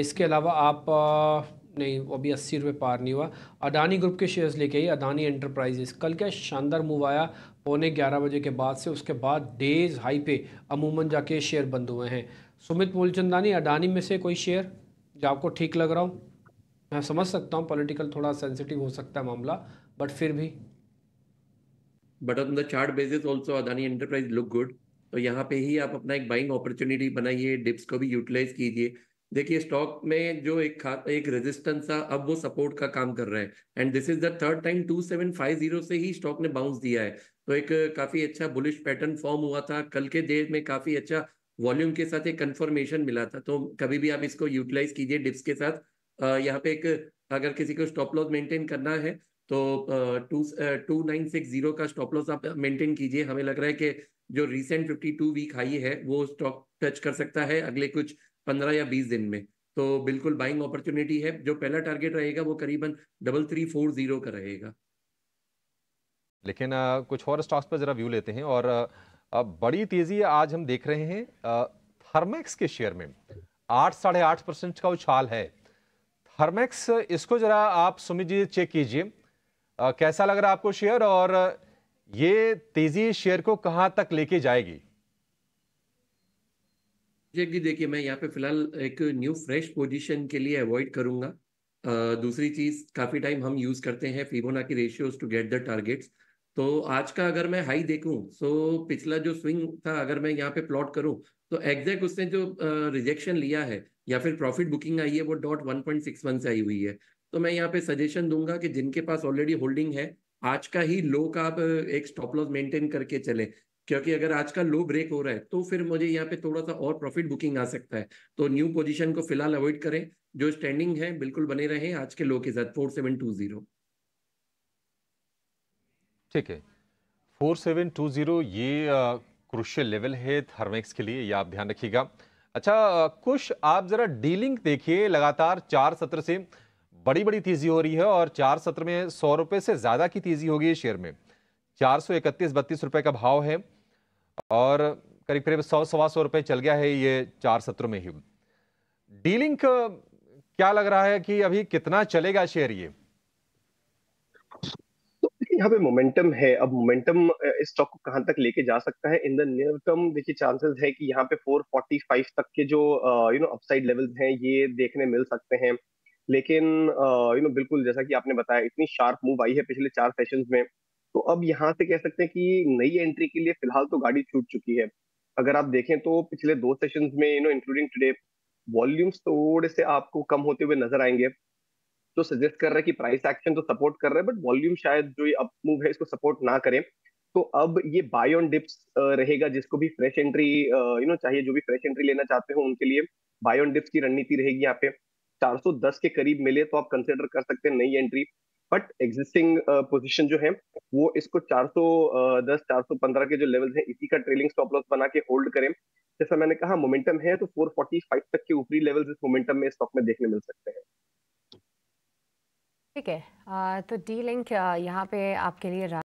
इसके अलावा आप नहीं वो अभी अस्सी रुपये पार नहीं हुआ अडानी ग्रुप के शेयर्स लेके आई अडानी एंटरप्राइजेस कल क्या शानदार मूव आया पौने ग्यारह बजे के बाद से उसके बाद डेज हाई पे अमूमन जाके शेयर बंद हुए हैं सुमित मूलचंदानी अडानी में से कोई शेयर जो आपको ठीक लग रहा हो मैं समझ सकता हूँ पॉलिटिकल थोड़ा सेंसिटिव हो सकता है मामला बट फिर भी but on the chart basis also Adani enterprise look good तो यहाँ पे ही आप अपना एक बाइंग अपॉर्चुनिटी बनाइए डिप्स को भी यूटिलाइज कीजिए देखिए स्टॉक में जो एक एक रेजिस्टेंस था अब वो सपोर्ट का काम कर रहा है and this is the third time 2750 से ही स्टॉक ने बाउंस दिया है तो एक काफी अच्छा बुलिश पैटर्न फॉर्म हुआ था कल के डेट में काफी अच्छा वॉल्यूम के साथ एक कंफर्मेशन मिला था तो कभी भी आप इसको यूटिलाइज कीजिए डिप्स के साथ यहाँ पे एक अगर किसी को स्टॉप लॉस मेंटेन करना है तो two two nine six zero का स्टॉप लॉस आप मेंटेन कीजिए हमें लग रहा है कि जो recent fifty two week high है वो स्टॉक टच कर सकता है अगले कुछ पंद्रह या बीस दिन में तो बिल्कुल बाइंग अपॉर्चुनिटी है जो पहला टारगेट रहेगा वो करीबन डबल थ्री फोर जीरो का रहेगा लेकिन आ, कुछ और स्टॉक्स पर जरा व्यू लेते हैं और आ, बड़ी तेजी आज हम देख रहे हैं थर्मेक्स के शेयर में आठ साढ़े आठ परसेंट का उछाल है थर्मेक्स इसको जरा आप सुमित जी चेक कीजिए कैसा लग रहा है आपको शेयर और ये तेजी शेयर को कहाँ तक लेके जाएगी जी देखिए मैं यहाँ पे फिलहाल एक न्यू फ्रेश पोजीशन के लिए अवॉइड करूंगा uh, दूसरी चीज काफी टाइम हम यूज करते हैं Fibonacci ratios to get the targets तो आज का अगर मैं हाई देखूं सो so पिछला जो स्विंग था अगर मैं यहाँ पे प्लॉट करूं तो एग्जैक्ट उसने जो रिजेक्शन uh, लिया है या फिर प्रॉफिट बुकिंग आई है वो dot one point six one से आई हुई है तो मैं यहाँ पे सजेशन दूंगा कि जिनके पास ऑलरेडी होल्डिंग है आज का ही लो का आप एक स्टॉप लॉस मेंटेन करके चले क्योंकि अगर आज का लो ब्रेक हो रहा है तो फिर मुझे यहाँ पे थोड़ा सा और प्रॉफिट बुकिंग आ सकता है तो न्यू पोजीशन को फिलहाल अवॉइड करें जो स्टैंडिंग है बिल्कुल बने रहे आज के लो के साथ फोर सेवन टू जीरो ठीक है फोर सेवन टू जीरो ये क्रुशियल लेवल है थर्मेक्स के लिए ये आप ध्यान रखिएगा अच्छा कुछ आप जरा डीलिंग देखिए लगातार चार सत्र से बड़ी बड़ी तेजी हो रही है और चार सत्र में सौ रुपये से ज़्यादा की तेजी होगी शेयर में चार सौ इकतीस बत्तीस रुपये का भाव है और करीब करीब सौ सवा सौ रुपये चल गया है ये चार सत्रों में ही डीलिंग क्या लग रहा है कि अभी कितना चलेगा शेयर ये तो यहाँ पे मोमेंटम है अब मोमेंटम इस स्टॉक को कहां तक लेके जा सकता है इन द नियर टर्म देखिए चांसेस है कि यहाँ पे 445 तक के जो यू नो अपसाइड लेवल्स हैं ये देखने मिल सकते हैं लेकिन you uh, no you know, बिल्कुल जैसा कि आपने बताया इतनी शार्प मूव आई है पिछले चार सेशंस में तो अब यहाँ से कह सकते हैं कि नई एंट्री के लिए फिलहाल तो गाड़ी छूट चुकी है अगर आप देखें तो पिछले दो सेशन में you know including today volumes थोड़े से आपको कम होते हुए नजर आएंगे तो सजेस्ट कर रहा है कि प्राइस एक्शन तो सपोर्ट कर रहा है बट वॉल्यूम शायद जो ये अप मूव है इसको सपोर्ट ना करें तो अब ये बाय ऑन डिप्स रहेगा जिसको भी फ्रेश एंट्री यू नो चाहिए जो भी फ्रेश एंट्री लेना चाहते हो उनके लिए बाय ऑन डिप्स की रणनीति रहेगी यहाँ पे 410 के करीब मिले तो आप कंसिडर कर सकते हैं नई एंट्री बट एग्जिस्टिंग पोजिशन जो है वो इसको चार uh, चार सौ दस सौ पंद्रह के जो लेवल है इसी का ट्रेलिंग स्टॉप लॉस बना के होल्ड करें जैसा मैंने कहा मोमेंटम है तो फोर फोर्टी फाइव तक के ऊपरी लेवल इस मोमेंटम में स्टॉक में देखने मिल सकते हैं ठीक है uh, तो डी लिंक uh, यहाँ पे आपके लिए